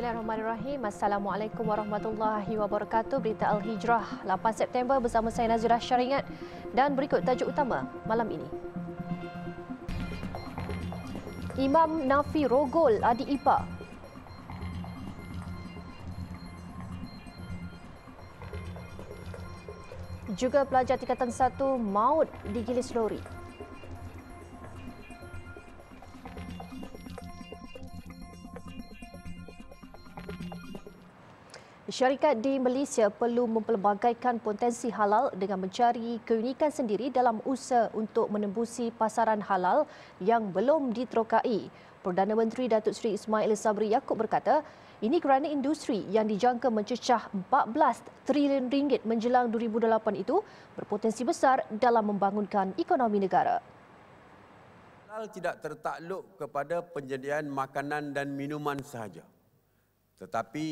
Bismillahirrahmanirrahim. Assalamualaikum warahmatullahi wabarakatuh. Berita Al-Hijrah 8 September bersama saya Nazira Syariat dan berikut tajuk utama malam ini. Imam Nafi Rogol Adi Ipa. Juga pelajar tingkatan 1 maut di Gilis Lori. Lori. Syarikat di Malaysia perlu mempelbagaikan potensi halal dengan mencari keunikan sendiri dalam usaha untuk menembusi pasaran halal yang belum diterokai. Perdana Menteri Datuk Seri Ismail Sabri Yaakob berkata, ini kerana industri yang dijangka mencecah 14 trilion ringgit menjelang 2008 itu berpotensi besar dalam membangunkan ekonomi negara. Halal tidak tertakluk kepada penyediaan makanan dan minuman sahaja. Tetapi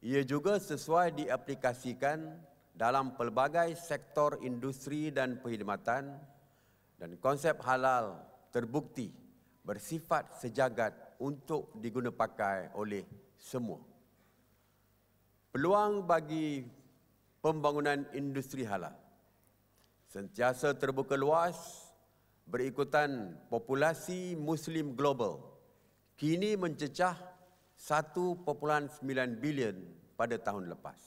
ia juga sesuai diaplikasikan dalam pelbagai sektor industri dan perkhidmatan dan konsep halal terbukti bersifat sejagat untuk digunapakai oleh semua. Peluang bagi pembangunan industri halal sentiasa terbuka luas berikutan populasi muslim global kini mencecah 1.9 bilion pada tahun lepas.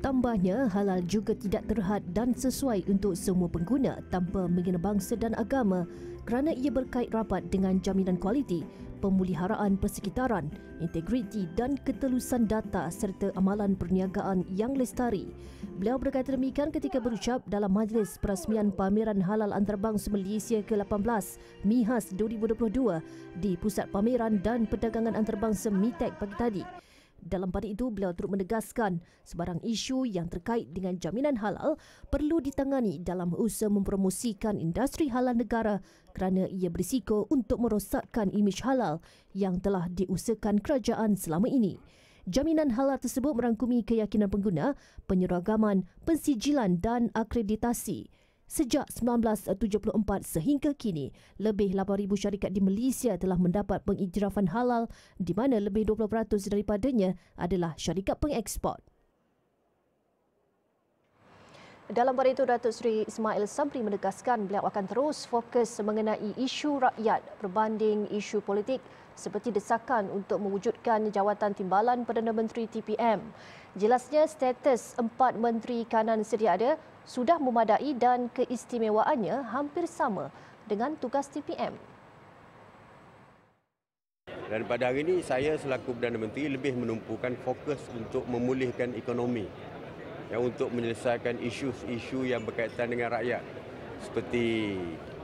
Tambahnya, halal juga tidak terhad dan sesuai untuk semua pengguna tanpa mengenai bangsa dan agama kerana ia berkait rapat dengan jaminan kualiti pemuliharaan persekitaran, integriti dan ketelusan data serta amalan perniagaan yang lestari. Beliau berkata demikian ketika berucap dalam majlis perasmian pameran halal antarabangsa Malaysia ke-18 MIHAS 2022 di Pusat Pameran dan Perdagangan Antarabangsa MITEC pagi tadi. Dalam pada itu, beliau turut menegaskan sebarang isu yang terkait dengan jaminan halal perlu ditangani dalam usaha mempromosikan industri halal negara kerana ia berisiko untuk merosakkan imej halal yang telah diusahakan kerajaan selama ini. Jaminan halal tersebut merangkumi keyakinan pengguna, penyeragaman, pensijilan dan akreditasi. Sejak 1974 sehingga kini, lebih 8,000 syarikat di Malaysia telah mendapat pengiktirafan halal di mana lebih 20% daripadanya adalah syarikat pengeksport. Dalam pada itu, Datuk Seri Ismail Sabri menegaskan beliau akan terus fokus mengenai isu rakyat berbanding isu politik seperti desakan untuk mewujudkan jawatan timbalan Perdana Menteri TPM. Jelasnya, status empat menteri kanan sedia ada sudah memadai dan keistimewaannya hampir sama dengan tugas TPM. Dan pada hari ini saya selaku Perdana Menteri lebih menumpukan fokus untuk memulihkan ekonomi yang untuk menyelesaikan isu-isu yang berkaitan dengan rakyat seperti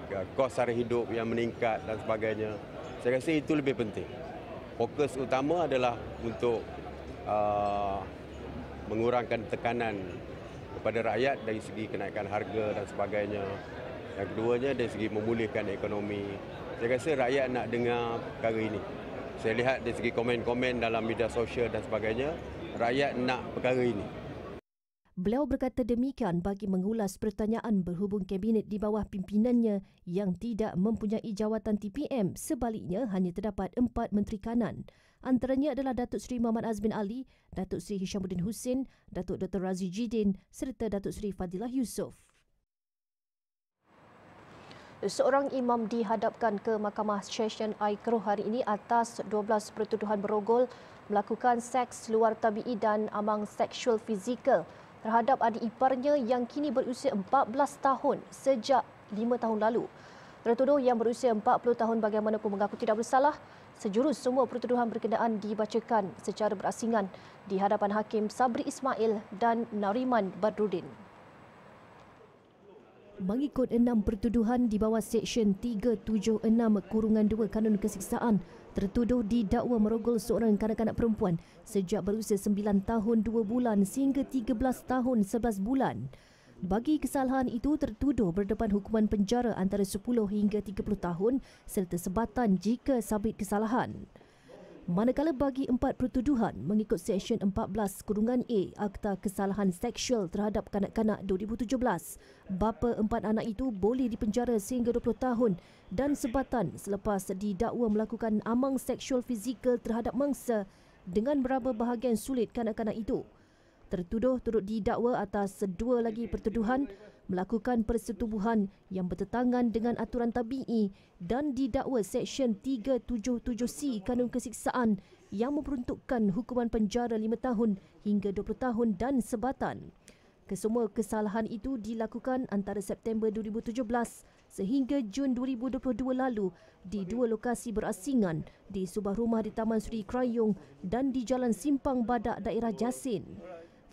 ya, kos hari hidup yang meningkat dan sebagainya. Saya rasa itu lebih penting. Fokus utama adalah untuk uh, mengurangkan tekanan kepada rakyat dari segi kenaikan harga dan sebagainya. Yang keduanya dari segi memulihkan ekonomi. Saya rasa rakyat nak dengar perkara ini. Saya lihat dari segi komen-komen dalam media sosial dan sebagainya, rakyat nak perkara ini. Beliau berkata demikian bagi mengulas pertanyaan berhubung kabinet di bawah pimpinannya yang tidak mempunyai jawatan TPM. Sebaliknya, hanya terdapat empat menteri kanan. Antaranya adalah Datuk Seri Muhammad Azmin Ali, Datuk Seri Hishamuddin Hussein, Datuk Dr. Razi Jidin serta Datuk Seri Fadilah Yusof. Seorang imam dihadapkan ke Mahkamah Session Aikro hari ini atas 12 pertuduhan berogol melakukan seks luar tabi'i dan amang seksual fizikal terhadap adik iparnya yang kini berusia 14 tahun sejak 5 tahun lalu. Tertuduh yang berusia 40 tahun bagaimanapun mengaku tidak bersalah, sejurus semua pertuduhan berkenaan dibacakan secara berasingan di hadapan Hakim Sabri Ismail dan Nariman Badrudin. Mengikut enam pertuduhan di bawah Seksyen 376 Kurungan 2 Kanun Kesiksaan tertuduh didakwa merogol seorang kanak-kanak perempuan sejak berusia 9 tahun 2 bulan sehingga 13 tahun 11 bulan. Bagi kesalahan itu, tertuduh berdepan hukuman penjara antara 10 hingga 30 tahun serta sebatan jika sabit kesalahan. Manakala bagi empat pertuduhan mengikut Seksyen 14 Kurungan A Akta Kesalahan Seksual Terhadap Kanak-Kanak 2017, bapa empat anak itu boleh dipenjara sehingga 20 tahun dan sebatan selepas didakwa melakukan amang seksual fizikal terhadap mangsa dengan berapa bahagian sulit kanak-kanak itu. Tertuduh turut didakwa atas dua lagi pertuduhan melakukan persetubuhan yang bertentangan dengan aturan tabi'i dan didakwa Seksyen 377C Kanun Kesiksaan yang memperuntukkan hukuman penjara 5 tahun hingga 20 tahun dan sebatan. Kesemua kesalahan itu dilakukan antara September 2017 sehingga Jun 2022 lalu di dua lokasi berasingan di sebuah rumah di Taman Sri Krayung dan di Jalan Simpang Badak Daerah Jasin.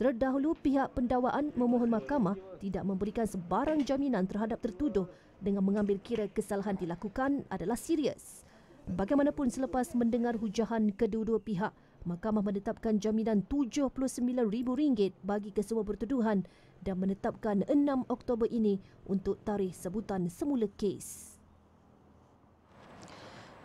Terdahulu pihak pendawaan memohon mahkamah tidak memberikan sebarang jaminan terhadap tertuduh dengan mengambil kira kesalahan dilakukan adalah serius. Bagaimanapun selepas mendengar hujahan kedua-dua pihak, mahkamah menetapkan jaminan RM79,000 bagi kesemua pertuduhan dan menetapkan 6 Oktober ini untuk tarikh sebutan semula kes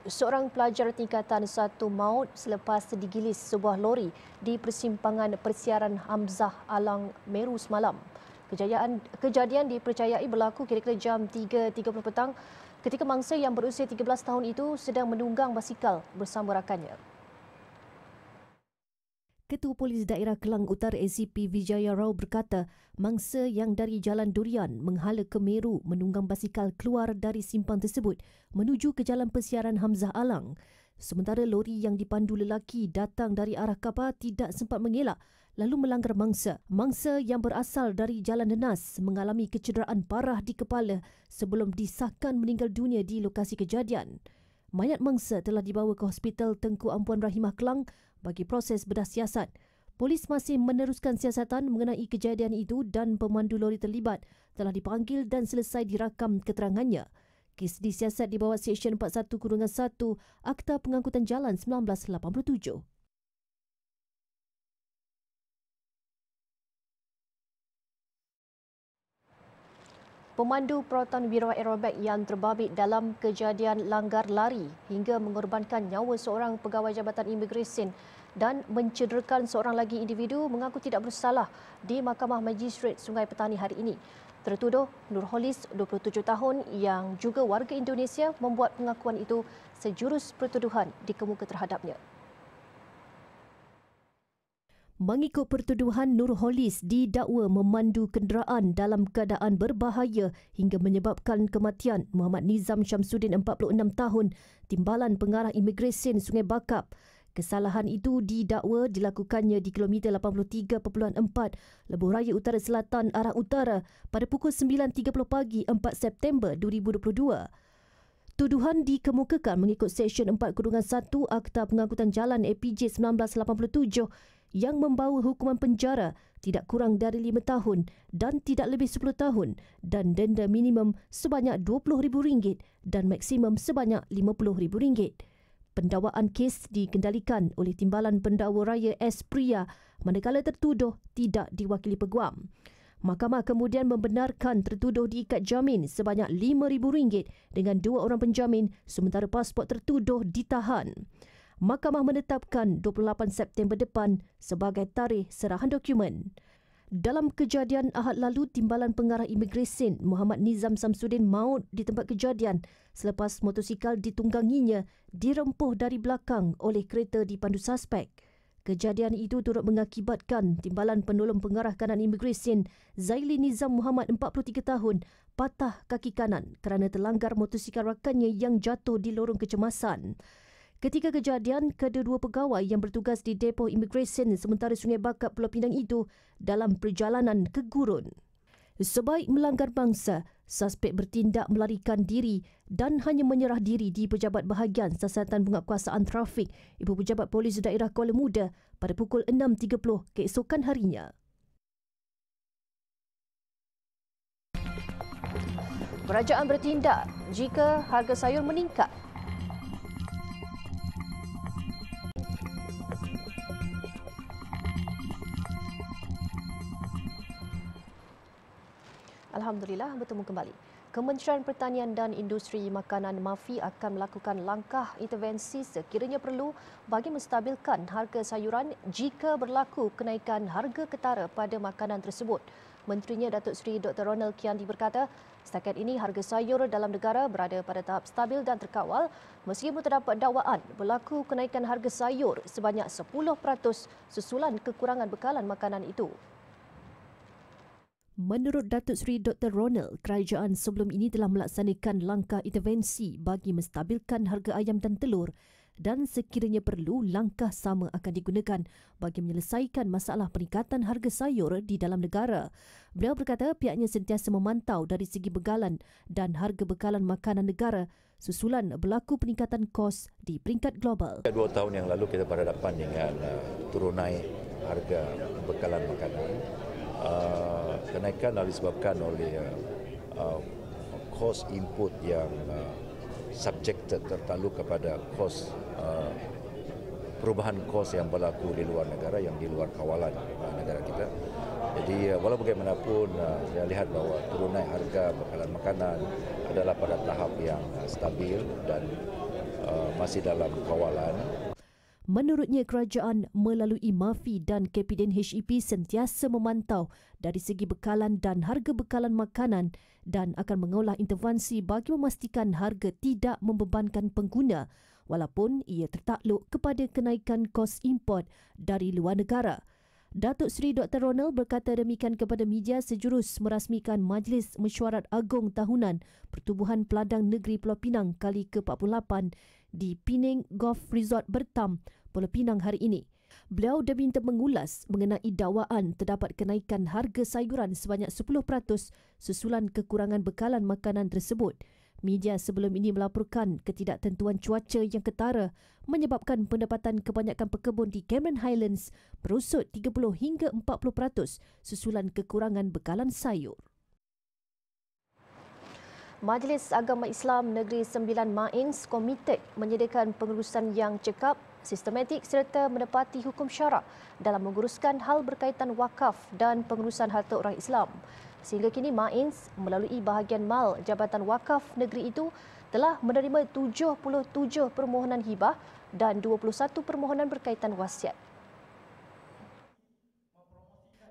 seorang pelajar tingkatan satu maut selepas digilis sebuah lori di persimpangan persiaran Hamzah Alang Meru semalam. Kejayaan, kejadian dipercayai berlaku kira-kira jam 3.30 petang ketika mangsa yang berusia 13 tahun itu sedang menunggang basikal bersama rakannya. Ketua Polis Daerah Kelang Utara ACP Vijaya Rao berkata, mangsa yang dari Jalan Durian menghala ke Meru menunggang basikal keluar dari simpang tersebut menuju ke Jalan Persiaran Hamzah Alang. Sementara lori yang dipandu lelaki datang dari arah kapal tidak sempat mengelak lalu melanggar mangsa. Mangsa yang berasal dari Jalan Nenas mengalami kecederaan parah di kepala sebelum disahkan meninggal dunia di lokasi kejadian. Mayat mangsa telah dibawa ke Hospital Tengku Ampuan Rahimah Kelang bagi proses bedah siasat. Polis masih meneruskan siasatan mengenai kejadian itu dan pemandu lori terlibat telah dipanggil dan selesai dirakam keterangannya. Kes disiasat di bawah Seksyen 41-1 Akta Pengangkutan Jalan 1987. pemandu perawatan Wira Aerobag yang terbabit dalam kejadian langgar lari hingga mengorbankan nyawa seorang pegawai Jabatan Imigresen dan mencederakan seorang lagi individu mengaku tidak bersalah di Mahkamah majistret Sungai Petani hari ini. Tertuduh Nurholis, 27 tahun yang juga warga Indonesia membuat pengakuan itu sejurus pertuduhan dikemuka terhadapnya. Mengikut pertuduhan Nurholis didakwa memandu kenderaan dalam keadaan berbahaya hingga menyebabkan kematian Muhammad Nizam Syamsuddin 46 tahun timbalan pengarah imigresen Sungai Bakap. Kesalahan itu didakwa dilakukannya di kilometer 83.4 Lebuh Raya Utara Selatan arah utara pada pukul 9.30 pagi 4 September 2022. Tuduhan dikemukakan mengikut Seksyen 4-1 Akta Pengangkutan Jalan APJ 1987 yang membawa hukuman penjara tidak kurang dari lima tahun dan tidak lebih sepuluh tahun dan denda minimum sebanyak RM20,000 dan maksimum sebanyak RM50,000. Pendawaan kes dikendalikan oleh Timbalan Pendakwa Raya S. Pria manakala tertuduh tidak diwakili peguam. Mahkamah kemudian membenarkan tertuduh diikat jamin sebanyak RM5,000 dengan dua orang penjamin sementara pasport tertuduh ditahan mahkamah menetapkan 28 September depan sebagai tarikh serahan dokumen. Dalam kejadian Ahad lalu, Timbalan Pengarah Imigresen Muhammad Nizam Samsudin maut di tempat kejadian selepas motosikal ditungganginya dirempuh dari belakang oleh kereta dipandu suspek. Kejadian itu turut mengakibatkan Timbalan Penolong Pengarah Kanan Imigresen Zaili Nizam Muhammad 43 tahun patah kaki kanan kerana terlanggar motosikal rakannya yang jatuh di lorong kecemasan. Ketika kejadian, kedua-dua pegawai yang bertugas di depo imigresen sementara Sungai Bakat Pulau Pinang itu dalam perjalanan ke gurun. Sebaik melanggar bangsa, suspek bertindak melarikan diri dan hanya menyerah diri di Pejabat Bahagian bunga kuasaan Trafik Ibu Pejabat Polis Daerah Kuala Muda pada pukul 6.30 keesokan harinya. Kerajaan bertindak jika harga sayur meningkat Alhamdulillah bertemu kembali. Kementerian Pertanian dan Industri Makanan Mafi akan melakukan langkah intervensi sekiranya perlu bagi menstabilkan harga sayuran jika berlaku kenaikan harga ketara pada makanan tersebut. Menterinya Datuk Seri Dr. Ronald Kianti berkata, setakat ini harga sayur dalam negara berada pada tahap stabil dan terkawal meskipun terdapat dakwaan berlaku kenaikan harga sayur sebanyak 10% susulan kekurangan bekalan makanan itu. Menurut Datuk Seri Dr. Ronald, kerajaan sebelum ini telah melaksanakan langkah intervensi bagi menstabilkan harga ayam dan telur dan sekiranya perlu, langkah sama akan digunakan bagi menyelesaikan masalah peningkatan harga sayur di dalam negara. Beliau berkata pihaknya sentiasa memantau dari segi bekalan dan harga bekalan makanan negara susulan berlaku peningkatan kos di peringkat global. Dua tahun yang lalu kita berhadapan dengan uh, turun naik harga bekalan makanan Ah, kenaikan adalah disebabkan oleh uh, uh, cost input yang uh, subjected tertalu kepada cost uh, perubahan kos yang berlaku di luar negara yang di luar kawalan uh, negara kita. Jadi uh, walaupun bagaimanapun uh, saya lihat bahawa turunnya harga bekalan makanan adalah pada tahap yang uh, stabil dan uh, masih dalam kawalan. Menurutnya kerajaan melalui MAFI dan Kepiden HEP sentiasa memantau dari segi bekalan dan harga bekalan makanan dan akan mengolah intervensi bagi memastikan harga tidak membebankan pengguna walaupun ia tertakluk kepada kenaikan kos import dari luar negara. Datuk Seri Dr. Ronald berkata demikian kepada media sejurus merasmikan Majlis Mesyuarat Agong Tahunan Pertubuhan Peladang Negeri Pulau Pinang kali ke-48 di Pining Golf Resort Bertam, Pulau Pinang hari ini. Beliau diminta mengulas mengenai dakwaan terdapat kenaikan harga sayuran sebanyak 10% susulan kekurangan bekalan makanan tersebut. Media sebelum ini melaporkan ketidaktentuan cuaca yang ketara menyebabkan pendapatan kebanyakan pekebun di Cameron Highlands berusut 30 hingga 40% peratus susulan kekurangan bekalan sayur. Majlis Agama Islam Negeri Sembilan Mains komited menyediakan pengurusan yang cekap, sistematik serta menepati hukum syarak dalam menguruskan hal berkaitan wakaf dan pengurusan harta orang Islam. Sehingga kini Ma'ins melalui bahagian mal Jabatan Wakaf Negeri itu telah menerima 77 permohonan hibah dan 21 permohonan berkaitan wasiat.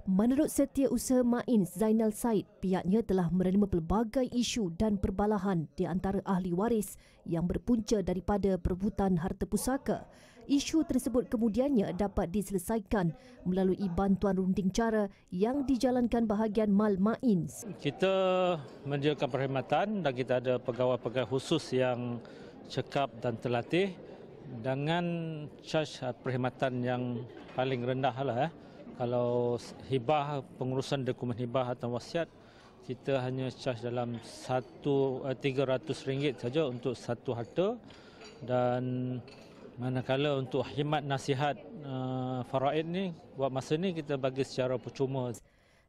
Menurut Setiausaha Mainz Zainal Said, pihaknya telah menerima pelbagai isu dan perbalahan di antara ahli waris yang berpunca daripada perebutan harta pusaka isu tersebut kemudiannya dapat diselesaikan melalui bantuan runding cara yang dijalankan bahagian Mal Ma'ins. Kita menjadikan perkhidmatan dan kita ada pegawai-pegawai khusus yang cekap dan terlatih dengan caj perkhidmatan yang paling rendah. Lah, eh. Kalau hibah pengurusan dokumen hibah atau wasiat, kita hanya caj dalam eh, RM300 saja untuk satu harta dan Manakala untuk khidmat nasihat uh, faraid ni buat masa ni kita bagi secara percuma.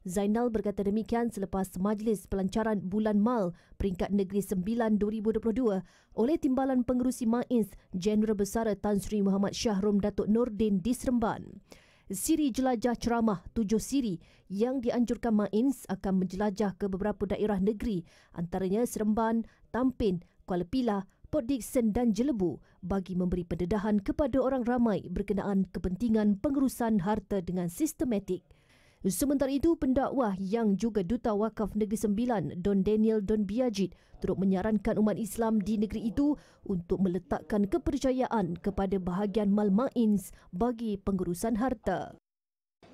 Zainal berkata demikian selepas majlis pelancaran Bulan Mal peringkat Negeri 9 2022 oleh Timbalan Pengerusi Mains Jenderal Besar Tan Sri Muhammad Syahrom Datuk Nordin di Seremban. Siri jelajah ceramah tujuh siri yang dianjurkan MAINS akan menjelajah ke beberapa daerah negeri antaranya Seremban, Tampin, Kuala Pilah, Port Dixon dan Jelebu bagi memberi pendedahan kepada orang ramai berkenaan kepentingan pengurusan harta dengan sistematik. Sementara itu, pendakwah yang juga Duta Wakaf Negeri Sembilan, Don Daniel Don Biajit, turut menyarankan umat Islam di negeri itu untuk meletakkan kepercayaan kepada bahagian Mal bagi pengurusan harta.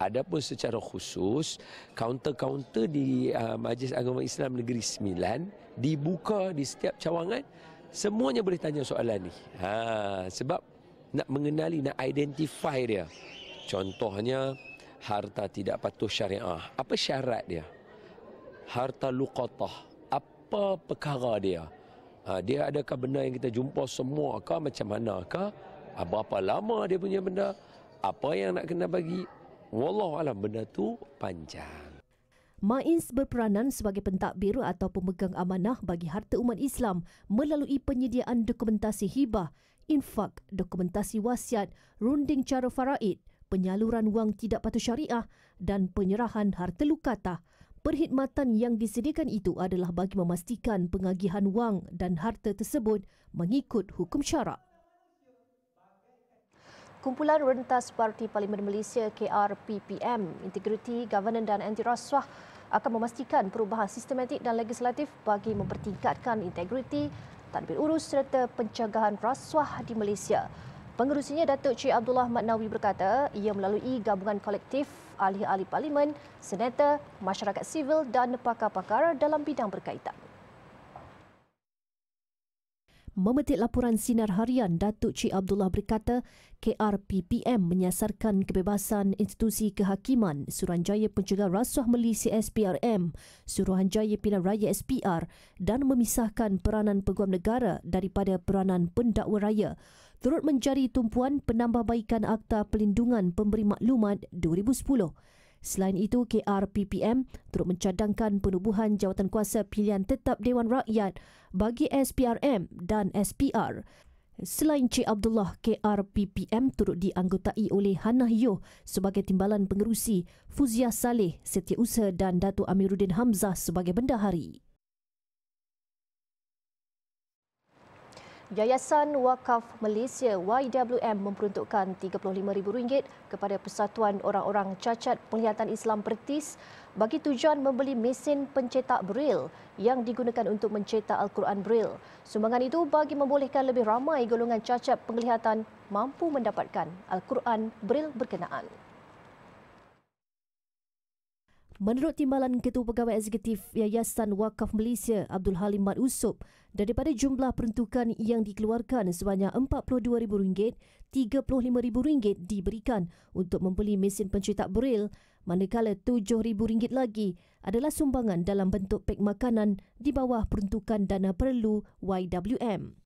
Adapun secara khusus, kaunter-kaunter di uh, Majlis Agama Islam Negeri Sembilan dibuka di setiap cawangan semuanya boleh tanya soalan ni. Ha, sebab nak mengenali, nak identify dia. Contohnya, harta tidak patuh syariah. Apa syarat dia? Harta luqatah. Apa perkara dia? Ha, dia adakah benda yang kita jumpa semua ke? Macam mana Ha, berapa lama dia punya benda? Apa yang nak kena bagi? Wallahualam, benda tu panjang. Mainz berperanan sebagai pentadbir atau pemegang amanah bagi harta umat Islam melalui penyediaan dokumentasi hibah, infak, dokumentasi wasiat, runding cara faraid, penyaluran wang tidak patuh syariah dan penyerahan harta lukata. Perkhidmatan yang disediakan itu adalah bagi memastikan pengagihan wang dan harta tersebut mengikut hukum syarak. Kumpulan Rentas Parti Parlimen Malaysia KRPPM, Integriti, Governance dan Anti Rasuah akan memastikan perubahan sistematik dan legislatif bagi mempertingkatkan integriti, tadbir urus serta pencegahan rasuah di Malaysia. Pengurusnya Datuk Cik Abdullah Matnawi berkata, ia melalui gabungan kolektif ahli-ahli parlimen, senator, masyarakat sivil dan pakar-pakar dalam bidang berkaitan. Memetik laporan sinar harian, Datuk Cik Abdullah berkata, KRPPM menyasarkan kebebasan institusi kehakiman Suruhanjaya Pencegah Rasuah Malaysia SPRM, Suruhanjaya Pilihan Raya SPR dan memisahkan peranan peguam negara daripada peranan pendakwa raya. Turut menjadi tumpuan penambahbaikan Akta Pelindungan Pemberi Maklumat 2010. Selain itu, KRPPM turut mencadangkan penubuhan jawatan kuasa pilihan tetap Dewan Rakyat bagi SPRM dan SPR. Selain Cik Abdullah, KRPPM turut dianggotai oleh Hannah Yoh sebagai timbalan pengerusi, Fuzia Saleh, Setiausaha dan Datuk Amiruddin Hamzah sebagai bendahari. Yayasan Wakaf Malaysia YWM memperuntukkan RM35,000 kepada Persatuan Orang-Orang Cacat Penglihatan Islam Pertis bagi tujuan membeli mesin pencetak Braille yang digunakan untuk mencetak Al-Quran Braille. Sumbangan itu bagi membolehkan lebih ramai golongan cacat penglihatan mampu mendapatkan Al-Quran Braille berkenaan. Menurut Timbalan Ketua Pegawai Eksekutif Yayasan Wakaf Malaysia Abdul Halim Mat Usop, Daripada jumlah peruntukan yang dikeluarkan sebanyak RM42,000, RM35,000 diberikan untuk membeli mesin pencetak beril, manakala RM7,000 lagi adalah sumbangan dalam bentuk pek makanan di bawah peruntukan dana perlu YWM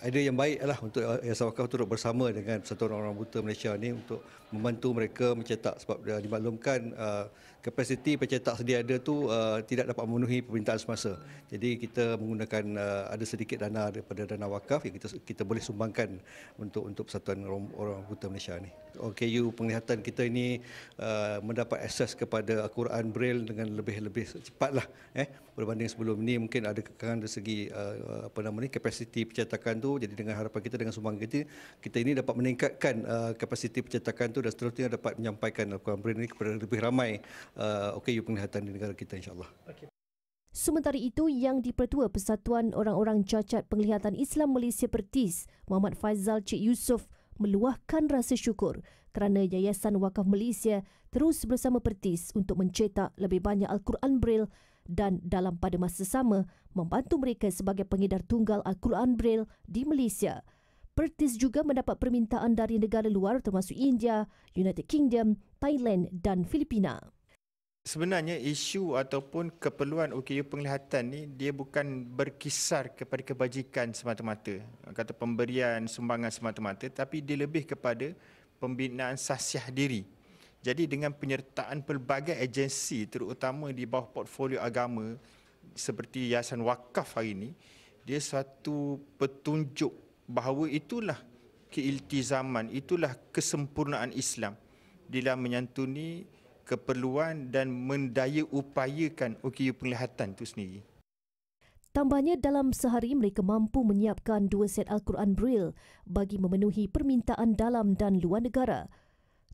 idea yang baik lah untuk Yayasan Wakaf turut bersama dengan satu Orang orang Buta Malaysia ini untuk membantu mereka mencetak sebab dia dimaklumkan uh, kapasiti pencetak sedia ada tu uh, tidak dapat memenuhi permintaan semasa. Jadi kita menggunakan uh, ada sedikit dana daripada dana wakaf yang kita kita boleh sumbangkan untuk untuk Persatuan Orang, Orang Buta Malaysia ni. OKU penglihatan kita ini uh, mendapat akses kepada Al-Quran Braille dengan lebih-lebih cepatlah eh berbanding sebelum ini mungkin ada kekangan dari segi uh, apa namanya kapasiti pencetakan tu jadi dengan harapan kita dengan sumbangan kita kita ini dapat meningkatkan uh, kapasiti pencetakan tu dan seterusnya dapat menyampaikan Al-Quran Brand ini kepada lebih ramai uh, OKU okay, penglihatan di negara kita insyaAllah. Okay. Sementara itu, Yang Dipertua Persatuan Orang-orang Cacat Penglihatan Islam Malaysia Pertis, Muhammad Faizal Cik Yusof, meluahkan rasa syukur kerana Yayasan Wakaf Malaysia terus bersama Pertis untuk mencetak lebih banyak Al-Quran Braille dan dalam pada masa sama membantu mereka sebagai pengedar tunggal Al-Quran Braille di Malaysia. Pertis juga mendapat permintaan dari negara luar termasuk India, United Kingdom, Thailand dan Filipina. Sebenarnya isu ataupun keperluan UKU penglihatan ni dia bukan berkisar kepada kebajikan semata-mata kata pemberian sumbangan semata-mata tapi dia lebih kepada pembinaan sasiah diri jadi dengan penyertaan pelbagai agensi terutama di bawah portfolio agama seperti Yayasan Wakaf hari ini, dia satu petunjuk bahawa itulah keiltizaman, itulah kesempurnaan Islam dalam menyantuni keperluan dan mendaya upayakan OKU penglihatan itu sendiri. Tambahnya dalam sehari mereka mampu menyiapkan dua set Al-Quran Braille bagi memenuhi permintaan dalam dan luar negara.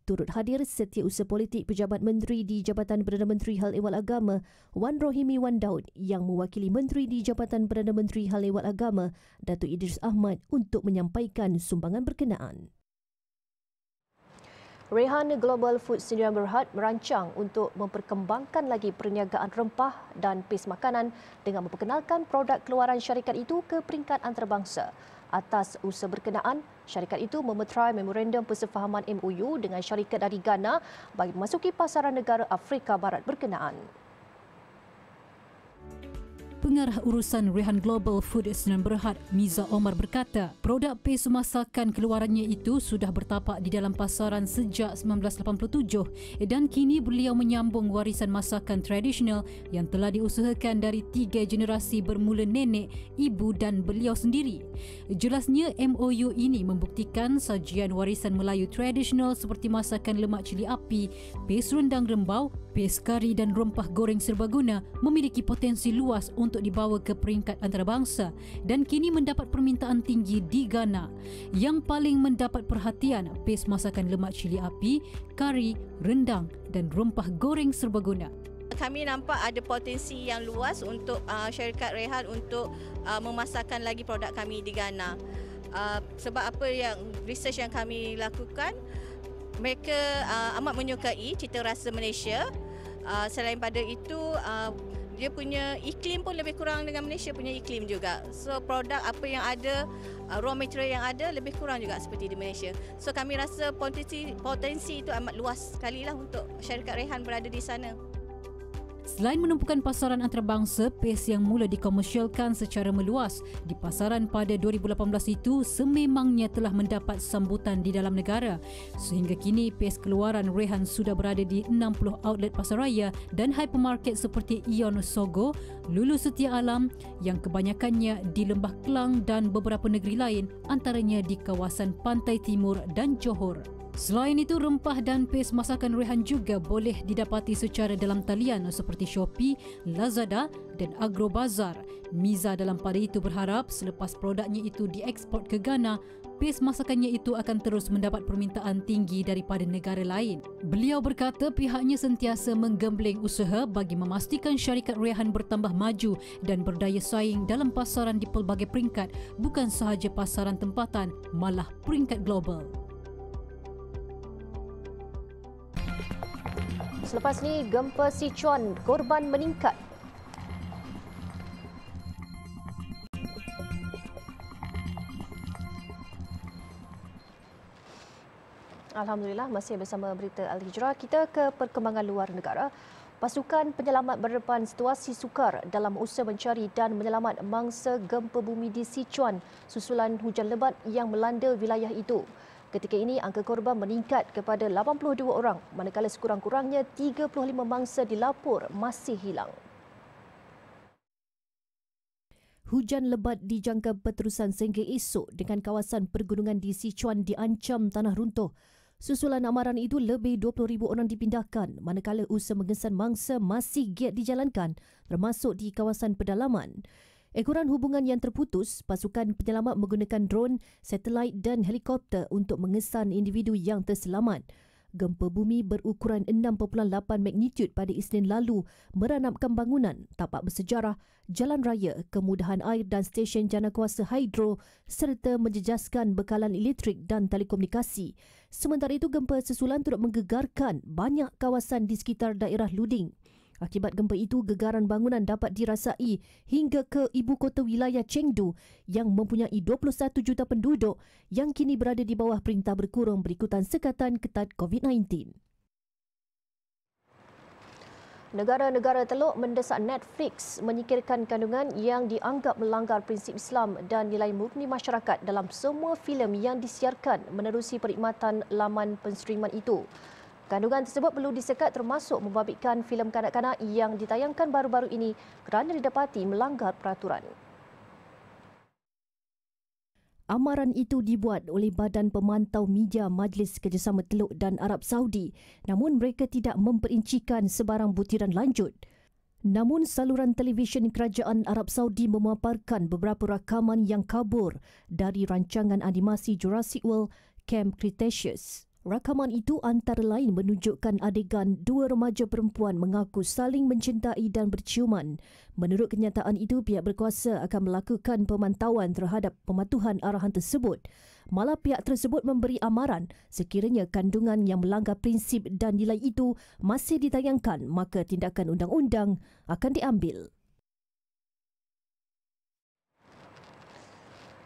Turut hadir setiausaha politik pejabat menteri di Jabatan Perdana Menteri Hal Ehwal Agama, Wan Rohimi Wan Daud yang mewakili menteri di Jabatan Perdana Menteri Hal Ehwal Agama, Datuk Idris Ahmad untuk menyampaikan sumbangan berkenaan. Rehan Global Food Sdn Berhad merancang untuk memperkembangkan lagi perniagaan rempah dan pes makanan dengan memperkenalkan produk keluaran syarikat itu ke peringkat antarabangsa atas usaha berkenaan. Syarikat itu memeterai memorandum persefahaman MOU dengan syarikat dari Ghana bagi memasuki pasaran negara Afrika Barat berkenaan. Pengarah Urusan Rehan Global Food Sdn Berhad, Miza Omar berkata, produk pes masakan keluarannya itu sudah bertapak di dalam pasaran sejak 1987 dan kini beliau menyambung warisan masakan tradisional yang telah diusahakan dari tiga generasi bermula nenek, ibu dan beliau sendiri. Jelasnya, MOU ini membuktikan sajian warisan Melayu tradisional seperti masakan lemak cili api, pes rendang rembau, pes kari dan rempah goreng serbaguna memiliki potensi luas untuk untuk dibawa ke peringkat antarabangsa dan kini mendapat permintaan tinggi di Ghana. Yang paling mendapat perhatian, pes masakan lemak cili api, kari, rendang dan rempah goreng serbaguna. Kami nampak ada potensi yang luas untuk uh, syarikat Rehan untuk uh, memasarkan lagi produk kami di Ghana. Uh, sebab apa yang research yang kami lakukan, mereka uh, amat menyukai cita rasa Malaysia. Uh, selain pada itu, uh, dia punya iklim pun lebih kurang dengan Malaysia punya iklim juga. So produk apa yang ada, uh, raw material yang ada lebih kurang juga seperti di Malaysia. So kami rasa potensi potensi itu amat luas sekali lah untuk syarikat Rehan berada di sana. Selain menumpukan pasaran antarabangsa, PACE yang mula dikomersialkan secara meluas di pasaran pada 2018 itu sememangnya telah mendapat sambutan di dalam negara. Sehingga kini, PACE keluaran Rehan sudah berada di 60 outlet pasaraya dan hypermarket seperti Ion Sogo, Lulu Setia Alam yang kebanyakannya di Lembah Kelang dan beberapa negeri lain antaranya di kawasan Pantai Timur dan Johor. Selain itu, rempah dan pes masakan Rehan juga boleh didapati secara dalam talian seperti Shopee, Lazada dan Agrobazar. Miza dalam pada itu berharap selepas produknya itu diekspor ke Ghana, pes masakannya itu akan terus mendapat permintaan tinggi daripada negara lain. Beliau berkata pihaknya sentiasa menggembleng usaha bagi memastikan syarikat Rehan bertambah maju dan berdaya saing dalam pasaran di pelbagai peringkat bukan sahaja pasaran tempatan malah peringkat global. Selepas ni gempa Sichuan, korban meningkat. Alhamdulillah, masih bersama berita Al-Hijrah. Kita ke perkembangan luar negara. Pasukan penyelamat berdepan situasi sukar dalam usaha mencari dan menyelamat mangsa gempa bumi di Sichuan susulan hujan lebat yang melanda wilayah itu. Ketika ini, angka korban meningkat kepada 82 orang, manakala sekurang-kurangnya 35 mangsa dilapor masih hilang. Hujan lebat dijangka berterusan sehingga esok dengan kawasan pergunungan di Sichuan diancam tanah runtuh. Susulan amaran itu lebih 20,000 orang dipindahkan manakala usaha mengesan mangsa masih giat dijalankan termasuk di kawasan pedalaman. Ekoran hubungan yang terputus, pasukan penyelamat menggunakan drone, satelit dan helikopter untuk mengesan individu yang terselamat. Gempa bumi berukuran 6.8 magnitude pada Isnin lalu meranapkan bangunan, tapak bersejarah, jalan raya, kemudahan air dan stesen jana kuasa hidro serta menjejaskan bekalan elektrik dan telekomunikasi. Sementara itu, gempa sesulan turut menggegarkan banyak kawasan di sekitar daerah Luding. Akibat gempa itu, gegaran bangunan dapat dirasai hingga ke ibu kota wilayah Chengdu yang mempunyai 21 juta penduduk yang kini berada di bawah perintah berkurung berikutan sekatan ketat COVID-19. Negara-negara teluk mendesak Netflix menyikirkan kandungan yang dianggap melanggar prinsip Islam dan nilai murni masyarakat dalam semua filem yang disiarkan menerusi perkhidmatan laman penstriman itu. Kandungan tersebut perlu disekat termasuk membabitkan filem kanak-kanak yang ditayangkan baru-baru ini kerana didapati melanggar peraturan. Amaran itu dibuat oleh Badan Pemantau Media Majlis Kerjasama Teluk dan Arab Saudi namun mereka tidak memperincikan sebarang butiran lanjut. Namun saluran televisyen kerajaan Arab Saudi memaparkan beberapa rakaman yang kabur dari rancangan animasi Jurassic World Camp Cretaceous. Rakaman itu antara lain menunjukkan adegan dua remaja perempuan mengaku saling mencintai dan berciuman. Menurut kenyataan itu, pihak berkuasa akan melakukan pemantauan terhadap pematuhan arahan tersebut. Malah pihak tersebut memberi amaran sekiranya kandungan yang melanggar prinsip dan nilai itu masih ditayangkan, maka tindakan undang-undang akan diambil.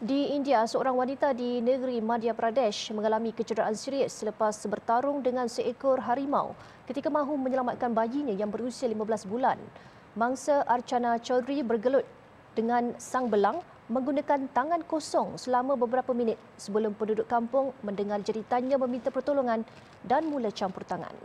Di India, seorang wanita di negeri Madhya Pradesh mengalami kecederaan serius selepas bertarung dengan seekor harimau ketika mahu menyelamatkan bayinya yang berusia 15 bulan. Mangsa Archana Chaudhary bergelut dengan sang belang menggunakan tangan kosong selama beberapa minit sebelum penduduk kampung mendengar jeritannya meminta pertolongan dan mula campur tangan.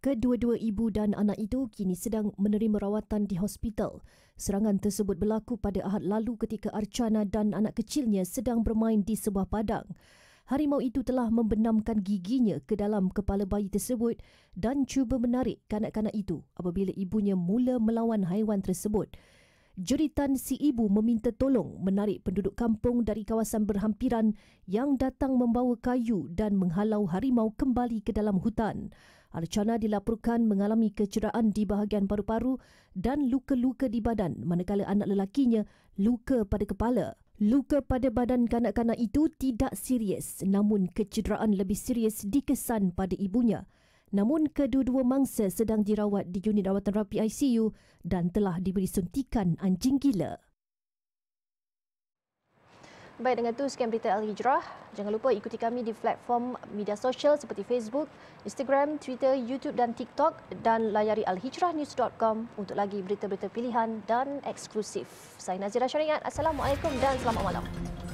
Kedua-dua ibu dan anak itu kini sedang menerima rawatan di hospital. Serangan tersebut berlaku pada Ahad lalu ketika Archana dan anak kecilnya sedang bermain di sebuah padang. Harimau itu telah membenamkan giginya ke dalam kepala bayi tersebut dan cuba menarik kanak-kanak itu apabila ibunya mula melawan haiwan tersebut. Juritan si ibu meminta tolong menarik penduduk kampung dari kawasan berhampiran yang datang membawa kayu dan menghalau harimau kembali ke dalam hutan. Archana dilaporkan mengalami kecederaan di bahagian paru-paru dan luka-luka di badan manakala anak lelakinya luka pada kepala. Luka pada badan kanak-kanak itu tidak serius namun kecederaan lebih serius dikesan pada ibunya. Namun kedua-dua mangsa sedang dirawat di unit rawatan rapi ICU dan telah diberi suntikan anjing gila. Baik dengan itu sekian berita Al Hijrah. Jangan lupa ikuti kami di platform media sosial seperti Facebook, Instagram, Twitter, YouTube dan TikTok dan layari alhijrahnews.com untuk lagi berita-berita pilihan dan eksklusif. Saya Nazira Syariat. Assalamualaikum dan selamat malam.